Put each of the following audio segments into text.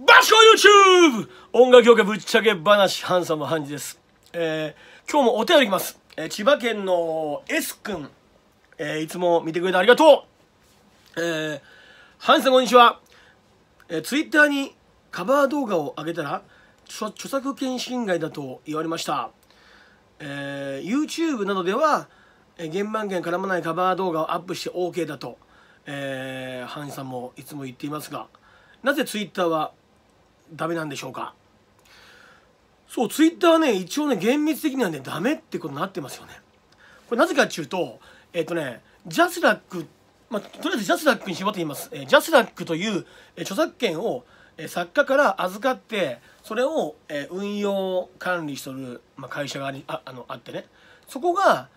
バチコ YouTube! 音楽業界ぶっちゃけ話、ハンサムハンジです。えー、今日もお手入れきます。えー、千葉県の S 君、えー、いつも見てくれてありがとうえー、ハンさんこんにちは。えー、Twitter にカバー動画を上げたら、著作権侵害だと言われました。えー、YouTube などでは、えー、原版権絡まないカバー動画をアップして OK だと、えー、ハンさんもいつも言っていますが、なぜ Twitter はダメなんでしょうかそうツイッターはね一応ね厳密的にはねダメってことになってますよねこれなぜかっていうとえっ、ー、とねジャスラックまあ、とりあえずジャスラックに絞って言います、えー、ジャスラックという、えー、著作権を、えー、作家から預かってそれを、えー、運用管理しとる、まあ、会社がああのあってねそこが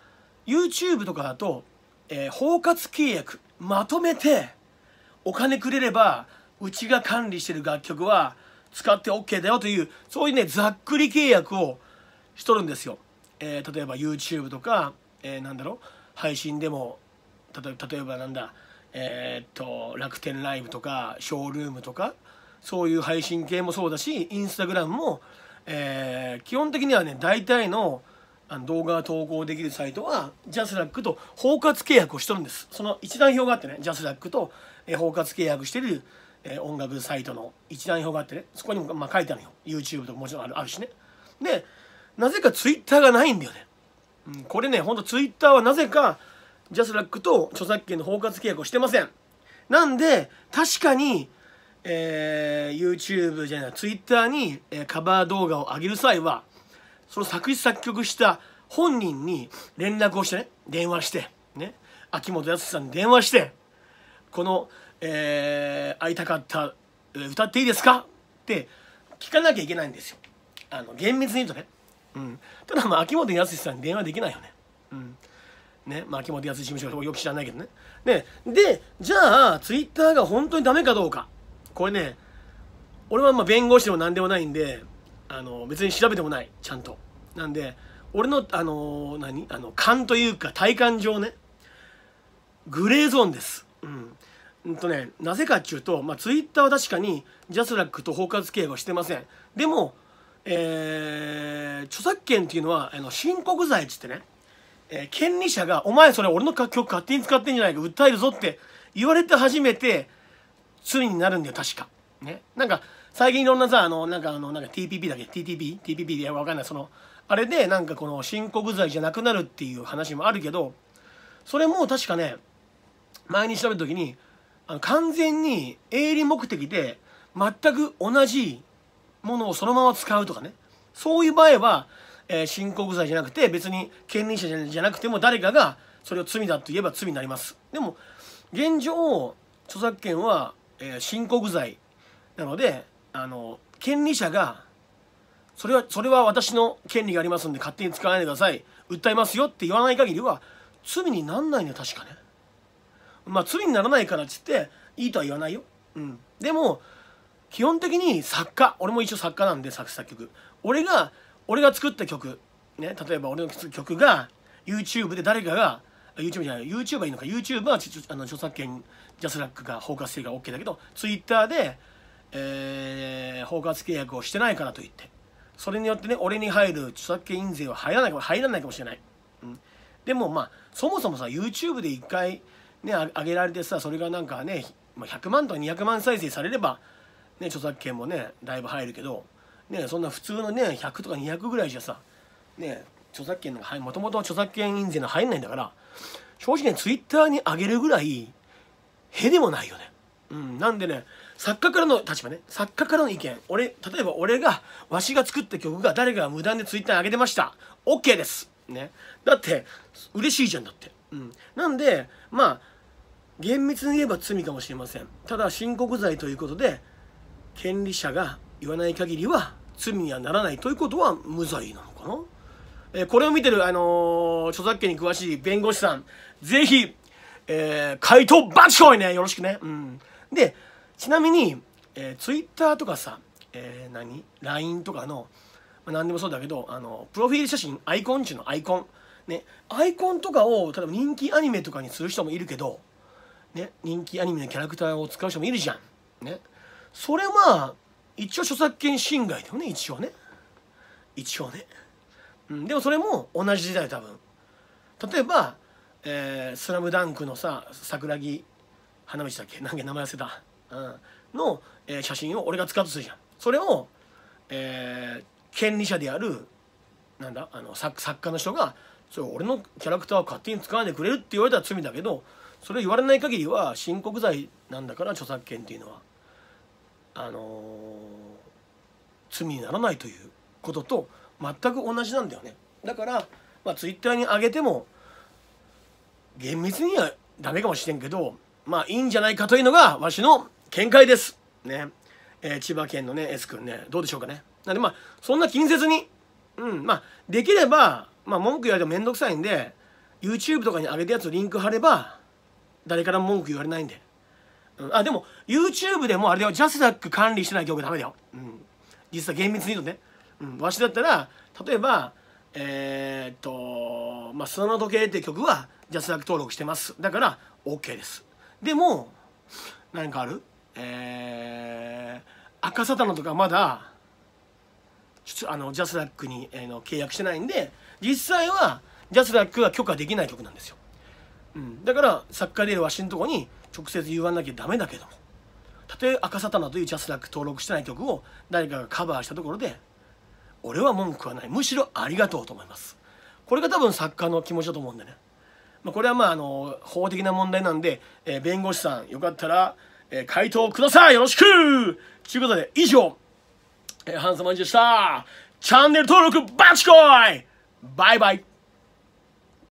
YouTube とかだと、えー、包括契約まとめてお金くれればうちが管理してる楽曲は使って OK だよというそういうねざっくり契約をしとるんですよ、えー、例えば YouTube とか、えー、なんだろう配信でも例えばなんだえー、っと楽天ライブとかショールームとかそういう配信系もそうだしインスタグラムも、えー、基本的にはね大体のあの動画が投稿できるサイトはジャスラックと包括契約をしとるんですその一覧表があってねジャスラックと包括契約してるえー、音楽サイトの一覧表があってねそこにもまあ書いてあるよ YouTube とかもちろんあるあるしねでなぜか Twitter がないんだよね、うん、これねほんと Twitter はなぜかジャスラックと著作権の包括契約をしてませんなんで確かにえー、YouTube じゃない Twitter に、えー、カバー動画を上げる際はその作詞作曲した本人に連絡をしてね電話してね秋元康さんに電話してこのえー、会いたかった、歌っていいですかって聞かなきゃいけないんですよ。あの、厳密に言うとね。うん。ただ、まあ、秋元康さんに電話できないよね。うん。ね、まあ、秋元康事務所よく知らないけどね。ね、で、じゃあ、ツイッターが本当にダメかどうか。これね、俺はまあ弁護士でも何でもないんで、あの、別に調べてもない、ちゃんと。なんで、俺の、あの、何あの、勘というか、体感上ね、グレーゾーンです。うん。うんとね、なぜかっていうと、まあ、ツイッターは確かにジャスラックと包括契約はしてません。でも、えー、著作権っていうのはあの申告罪っつってね、えー、権利者が「お前それ俺の曲勝手に使ってんじゃないか訴えるぞ」って言われて初めて罪になるんだよ確か。ね、なんか最近いろんなさあのなんかあのなんか TPP だっけ TTP?TPP で分かんないそのあれでなんかこの申告罪じゃなくなるっていう話もあるけどそれも確かね前に調べた時に「あの完全に営利目的で全く同じものをそのまま使うとかねそういう場合は、えー、申告罪じゃなくて別に権利者じゃなくても誰かがそれを罪だと言えば罪になりますでも現状著作権は、えー、申告罪なのであの権利者がそれはそれは私の権利がありますんで勝手に使わないでください訴えますよって言わない限りは罪になんないね確かねまあ罪にならないからっつっていいとは言わないよ、うん、でも基本的に作家俺も一応作家なんで作詞作曲俺が俺が作った曲ね例えば俺の曲が YouTube で誰かが YouTube じゃない YouTube はいいのか YouTube はあの著作権ジャスラックが包括制が OK だけど Twitter で、えー、包括契約をしてないからといってそれによってね俺に入る著作権印税は入らないかも入らないかもしれない、うん、でもまあそもそもさ YouTube で一回ね、上げられてさそれがなんかね100万とか200万再生されれば、ね、著作権もねだいぶ入るけど、ね、そんな普通のね100とか200ぐらいじゃさ、ね、著作権のもともと著作権印税の入んないんだから正直ねツイッターに上げるぐらいへでもないよね。うん、なんでね作家からの立場ね作家からの意見俺例えば俺がわしが作った曲が誰かが無断でツイッターに上げてました OK ですねだって嬉しいじゃんだって、うん、なんでまあ厳密に言えば罪かもしれませんただ申告罪ということで権利者が言わない限りは罪にはならないということは無罪なのかな、えー、これを見てる、あのー、著作権に詳しい弁護士さんぜひ、えー、回答バチコイねよろしくねうんでちなみに、えー、Twitter とかさ、えー何、?LINE とかの、まあ、何でもそうだけどあのプロフィール写真アイコン中のアイコンねアイコンとかを例えば人気アニメとかにする人もいるけどね、人気アニメのキャラクターを使う人もいるじゃん。ね。それまあ、一応著作権侵害だよね、一応ね。一応ね。うん、でもそれも同じ時代多分。例えば、えー、スラムダンクのさ、桜木花道だっけ何件名前忘れた。うん。の、えー、写真を俺が使うとするじゃん。それを、えー、権利者である、なんだ、あの作、作家の人が、それ俺のキャラクターを勝手に使わないでくれるって言われたら罪だけど、それ言われない限りは申告罪なんだから著作権っていうのはあの罪にならないということと全く同じなんだよねだから、まあ、ツイッターに上げても厳密にはダメかもしれんけどまあいいんじゃないかというのがわしの見解ですねえー、千葉県のね S 君ねどうでしょうかねなんでまあそんな近接にうんまあできればまあ文句言われても面倒くさいんで YouTube とかに上げたやつリンク貼れば誰からも文句言われないんで、うん、あでも YouTube でもあれだよジャスダック管理してない曲だダメだよ、うん、実は厳密に言うとね、うん、わしだったら例えばえー、っとまあ「砂の時計」って曲はジャスダック登録してますだから OK ですでも何かあるえー、赤サタナとかまだちょあのジャスダックに、えー、の契約してないんで実際はジャスダックは許可できない曲なんですようん、だから作家でいるわしんとこに直接言わなきゃダメだけどもたとえ赤サタナというジャスラック登録してない曲を誰かがカバーしたところで俺は文句はないむしろありがとうと思いますこれが多分作家の気持ちだと思うんでね、まあ、これはまああの法的な問題なんで、えー、弁護士さんよかったら、えー、回答くださいよろしくということで以上、えー、ハンサマンジでしたチャンネル登録バチコイバイバイ